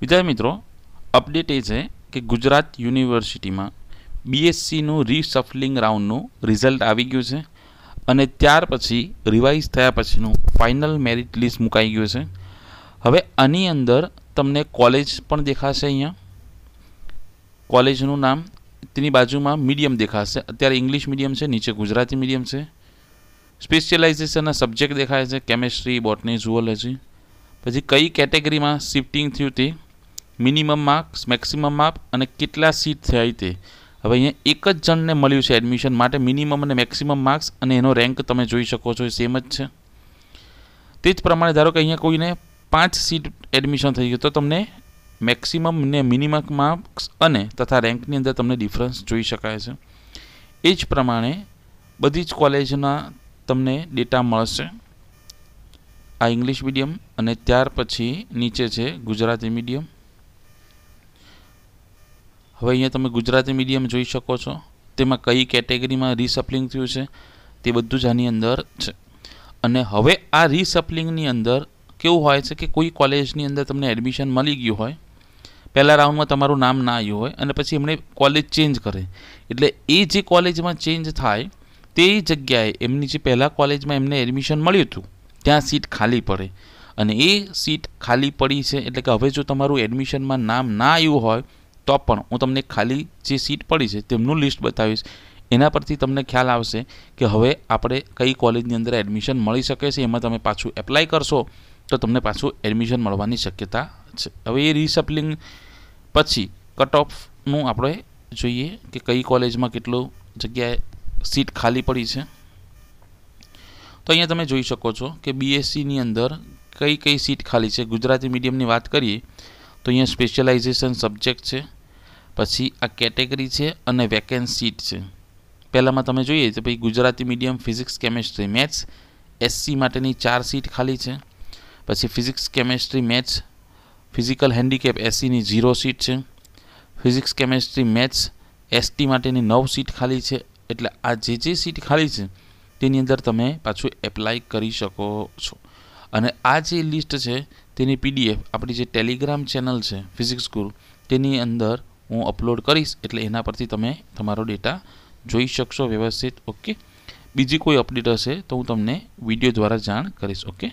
વિદ્યાર્થીઓ અપડેટ એ છે કે ગુજરાત યુનિવર્સિટી માં बीएससी નો રીસફ્લિંગ રાઉન્ડ નો રિઝલ્ટ આવી ગયો છે અને ત્યાર પછી રિવાઇઝ થયા પછી નો ફાઇનલ મેરિટ લિસ્ટ મુકાઈ ગયો છે હવે આની અંદર તમને કોલેજ પણ દેખાશે અહીંયા કોલેજ નું નામ તેની બાજુમાં મિડિયમ દેખાશે અત્યારે ઇંગ્લિશ મિડિયમ છે નીચે ગુજરાતી મિડિયમ છે સ્પેશિયલાઇઝેશનના સબ્જેક્ટ દેખાશે કેમેસ્ટ્રી બોટની ઝુઓલોજી પછી કઈ કેટેગરી માં શિફ્ટિંગ થ્યુતી મિનિમમ માર્ક્સ મેક્સિમમ માર્ક અને કેટલા સીટ થયા તે હવે અહીંયા એક જ જણને મળ્યું છે એડમિશન માટે મિનિમમ અને મેક્સિમમ માર્ક્સ અને એનો રેન્ક તમે જોઈ શકો છો એ સેમ જ છે તે જ પ્રમાણે ધારો કે અહીંયા કોઈને પાંચ સીટ એડમિશન થઈ ગયું તો તમને મેક્સિમમ ને મિનિમમ માર્ક્સ અને તથા રેન્કની અંદર તમને ડિફરન્સ જોઈ શકાય છે એ જ પ્રમાણે બધી જ કોલેજના તમને ડેટા મળશે આ ઇંગ્લિશ મીડિયમ અને ત્યાર પછી નીચે છે ગુજરાતી મીડિયમ હવે અહીંયા તમે ગુજરાતી મીડિયમ જોઈ શકો છો તેમાં કઈ કેટેગરીમાં રિસપ્લિંગ થયું છે તે બધું જ આની અંદર છે અને હવે આ રિસપ્લિંગની અંદર કેવું હોય છે કે કોઈ કોલેજની અંદર તમને એડમિશન મળી ગયું હોય પહેલા રાઉન્ડમાં તમારું નામ ના આવ્યું હોય અને પછી એમણે કોલેજ ચેન્જ કરે એટલે એ જે કોલેજમાં ચેન્જ થાય તે જગ્યાએ એમની જે પહેલાં કોલેજમાં એમને એડમિશન મળ્યું હતું ત્યાં સીટ ખાલી પડે અને એ સીટ ખાલી પડી છે એટલે કે હવે જો તમારું એડમિશનમાં નામ ના આવ્યું હોય ટોપણો હું તમને ખાલી જે સીટ પડી છે તેમનો લિસ્ટ બતાવશે એના પરથી તમને ખ્યાલ આવશે કે હવે આપણે કઈ કોલેજ ની અંદર એડમિશન મળી શકે છે એમાં તમે પાછું એપ્લાય કરશો તો તમને પાછું એડમિશન મળવાની શક્યતા છે હવે રીસેપ્લિંગ પછી કટ ઓફ નું આપણે જોઈએ કે કઈ કોલેજ માં કેટલો જગ્યાએ સીટ ખાલી પડી છે તો અહીંયા તમે જોઈ શકો છો કે बीएससी ની અંદર કઈ કઈ સીટ ખાલી છે ગુજરાતી મીડિયમ ની વાત કરીએ તો અહીંયા સ્પેશિયલાઇઝેશન સબ્જેક્ટ છે પછી આ કેટેગરી છે અને વેકેન્સીટ છે પહેલામાં તમે જોइए કે ભાઈ Gujarati medium physics chemistry maths SC માટેની 4 સીટ ખાલી છે પછી physics chemistry maths physical handicap SC ની 0 સીટ છે ફિઝિક્સ કેમેસ્ટ્રી મેથ્સ एसटी માટેની 9 સીટ ખાલી છે એટલે આ જે જે સીટ ખાલી છે તેની અંદર તમે પાછું એપ્લાય કરી શકો છો અને આ જે લિસ્ટ છે તેની પીડીએફ આપણી જે ટેલિગ્રામ ચેનલ છે ફિઝિક્સ સ્કૂલ તેની અંદર હું અપલોડ કરીશ એટલે એના પરથી તમે તમારો ડેટા જોઈ શકશો વ્યવસ્થિત ઓકે બીજી કોઈ અપડેટ હશે તો હું તમને વિડીયો દ્વારા જાણ કરીશ ઓકે